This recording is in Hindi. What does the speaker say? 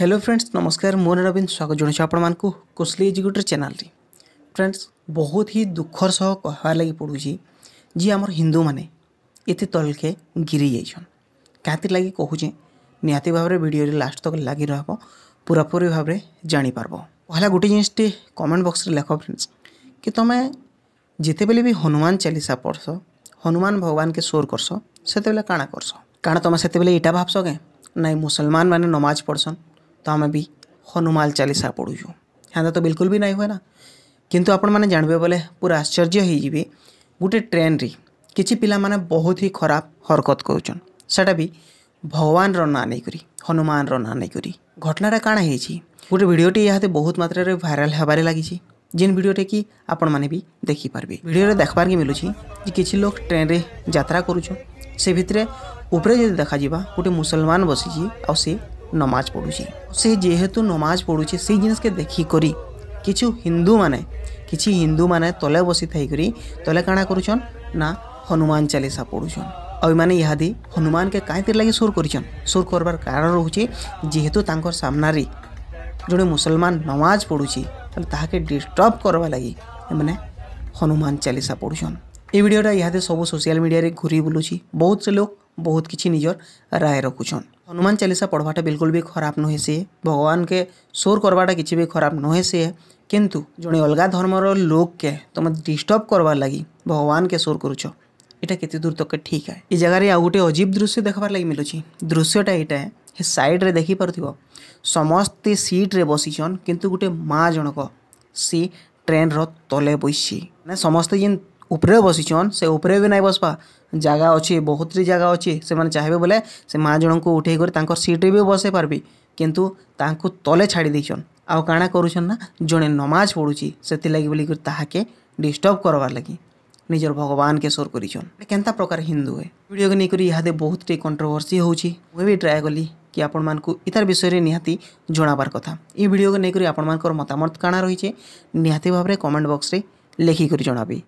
হ্যালো ফ্রেন্ডস নমস্কার মো রবীন স্বাগত জনাইছো আপনার কোশলি এজুকেটর চ্যানেলে ফ্রেন্ডস বহুত হি দুঃখর সহ কহবার লাগি পড়ুছি যে আমার হিন্দু মানে এতে তলকে গিরি যাইছন কাহির লাগি কহুছে নিহতি ভাবে ভিডিওরে লাস্ট তক লাগি রহব পুরাপুরি ভাবে জাঁপারব পহলা গোটে জিনিসটি কমেন্ট বক্সরে লেখ ফ্রেন্ডস কি তুমি যেতবে বি হনুমান চালিশা পড়স হনুমান ভগবানকে সোর করস সেতবে কাଣା করস কারণ তুমি সেতবে এটা ভাবস কে নাই মুসলমান মানে নমাজ পড়সন तो आम भी हनुमान चालीसा पढ़ुचु हाँ तो बिल्कुल भी नहीं हुए ना कितु आपने जानवे बोले पूरा आश्चर्य हो गोटे ट्रेन रे कि पिला माने बहुत ही खराब हरकत कर सेटा भी भगवान रना नहीं करी हनुमान रना नहीं करी घटनाटा कण हो गोटे भिडटे यहाँ बहुत मात्रा रे भाइराल होबारे लगी जिन भिडटे कि आपण मैंने भी देखिपारे भिडे देखवार मिलूँ कि लोक ट्रेन रे जात करुच से भितर उपरे जब देखा गोटे मुसलमान बसीचे आ নমাজ পড়ুছি সে যেহেতু নমাজ পড়ুছে সেই জিনিসকে দেখিকরি কিছু হিন্দু মানে কিছু হিন্দু মানে তলে বসি থাইকরি তলে কাଣା করুছন না হনুমান চালিসা পড়ুছন ଆଉ ଏମାନେ ଇହାଦି ହନୁମାନକେ କାହିଁଥିର୍ ଲାଗି ସୁର କରିଛନ୍ ସୁର କରବାର କାରଣ ରହୁଛି ଯେହେତୁ ତାଙ୍କର ସାମ୍ନାରେ ଜଣେ ମୁସଲମାନ ନମାଜ ପଢ଼ୁଛି ତାହେଲେ ତାହାକେ ଡିଷ୍ଟର୍ବ କରବା ଲାଗି ଏମାନେ ହନୁମାନ ଚାଲିସା ପଢ଼ୁଛନ୍ ଏ ଭିଡ଼ିଓଟା ଇହାଦେ ସବୁ ସୋସିଆଲ ମିଡ଼ିଆରେ ଘୁରି ବୁଲୁଛି ବହୁତ ସେ ଲୋକ ବହୁତ କିଛି ନିଜର ରାୟ ରଖୁଛନ୍ हनुमान चालीसा पढ़वाटा बिल्कुल भी खराब नुहे सी भगवान के सोर करवाटा किसी भी खराब नुहे सी किंतु जड़े अलग धर्मर लोक के तुम डिस्टर्ब करवा लगी भगवान के सोर करुच इटा केत दूर तक तो ठीक है ये जगार आउ गोटे अजीब दृश्य देखार लगी मिलूँ दृश्यटा यहाँ सैड्रे देखिपार समस्ते सीट्रे बसीचन कितु गोटे माँ जनक सी ट्रेन रले बस समस्ते जिन উপরে বসিছন সে উপরে বি নাই বসবা জায়গা অছে বহুতটি জায়গা অছে সে চাহিবে বলে সে মা জনক উঠাই করে তাঁর সিট্রে বি বসাই পারবি কিন্তু তাঁকু তলে ছাড়ি দিয়েছন আও কাଣା করুছন না জনে নমাজ পড়ুছি সেতিলাগি বলি তাহাকে ডিস্টর্ব করবার লাগি ନିଜର ଭଗବାନ କେ ସୋର୍ କରିଛନ୍ କେନ୍ତା ପ୍ରକାର ହିନ୍ଦୁ ଏ ଭିଡ଼ିଓକୁ ନେଇକରି ଇହାଦେ ବହୁତଟେ କଣ୍ଟ୍ରୋଭର୍ସି ହେଉଛି ମୁଇଁ ବି ଟ୍ରାଏ କଲି କି ଆପଣମାନଙ୍କୁ ଇତାର ବିଷୟରେ ନିହାତି ଜଣାବାର କଥା ଏ ଭିଡ଼ିଓକୁ ନେଇକରି ଆପଣମାନଙ୍କର ମତାମତ କାଣା ରହିଛେ ନିହାତି ଭାବରେ କମେଣ୍ଟ ବକ୍ସରେ ଲେଖିକରି ଜଣାବି